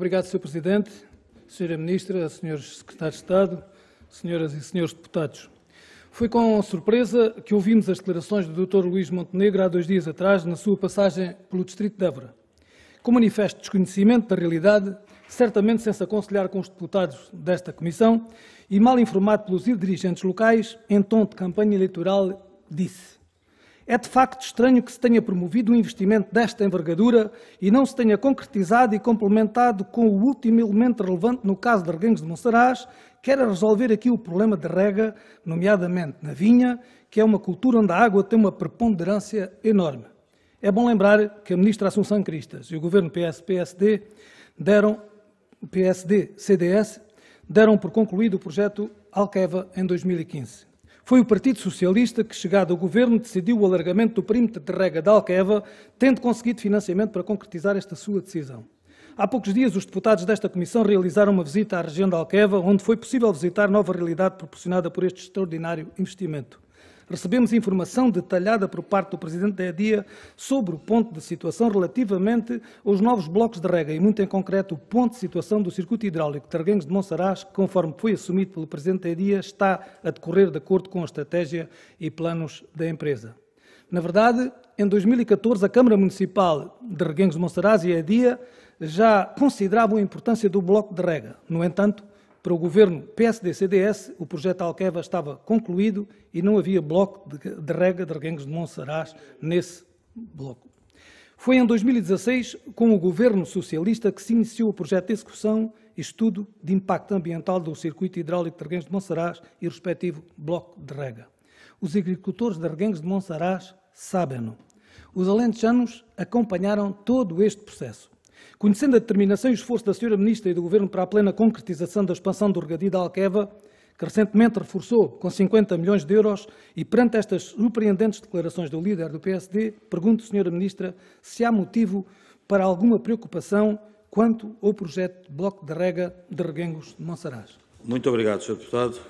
Obrigado, Sr. Presidente, Sra. Ministra, Srs. Secretários de Estado, Senhoras e Senhores Deputados. Foi com surpresa que ouvimos as declarações do Dr. Luís Montenegro há dois dias atrás, na sua passagem pelo Distrito de Évora. Com manifesto desconhecimento da realidade, certamente sem se aconselhar com os deputados desta Comissão e mal informado pelos dirigentes locais, em tom de campanha eleitoral, disse é de facto estranho que se tenha promovido um investimento desta envergadura e não se tenha concretizado e complementado com o último elemento relevante no caso de Reguengos de Monsaraz, que era resolver aqui o problema de rega, nomeadamente na vinha, que é uma cultura onde a água tem uma preponderância enorme. É bom lembrar que a ministra Assunção Cristas e o governo PS-PSD deram, PSD-CDS, deram por concluído o projeto Alqueva em 2015. Foi o Partido Socialista que, chegado ao governo, decidiu o alargamento do perímetro de rega da Alqueva, tendo conseguido financiamento para concretizar esta sua decisão. Há poucos dias, os deputados desta comissão realizaram uma visita à região de Alqueva, onde foi possível visitar nova realidade proporcionada por este extraordinário investimento recebemos informação detalhada por parte do Presidente da EDIA sobre o ponto de situação relativamente aos novos blocos de rega e, muito em concreto, o ponto de situação do circuito hidráulico de Reguengos de Monsaraz, que, conforme foi assumido pelo Presidente da EDIA, está a decorrer de acordo com a estratégia e planos da empresa. Na verdade, em 2014, a Câmara Municipal de Reguengos de Monsaraz e a EDIA já consideravam a importância do bloco de rega. No entanto, para o governo PSD-CDS, o projeto Alqueva estava concluído e não havia bloco de, de rega de reguengos de Monsaraz nesse bloco. Foi em 2016, com o governo socialista, que se iniciou o projeto de execução e estudo de impacto ambiental do circuito hidráulico de Reguengos de Monsaraz e o respectivo bloco de rega. Os agricultores de Reguengos de Monsaraz sabem-no. Os alentejanos acompanharam todo este processo. Conhecendo a determinação e o esforço da Sra. Ministra e do Governo para a plena concretização da expansão do regadio da Alqueva, que recentemente reforçou com 50 milhões de euros, e perante estas surpreendentes declarações do líder do PSD, pergunto, Sra. Ministra, se há motivo para alguma preocupação quanto ao projeto de Bloco de Rega de Reguengos de Monsaraz. Muito obrigado, Sr. Deputado.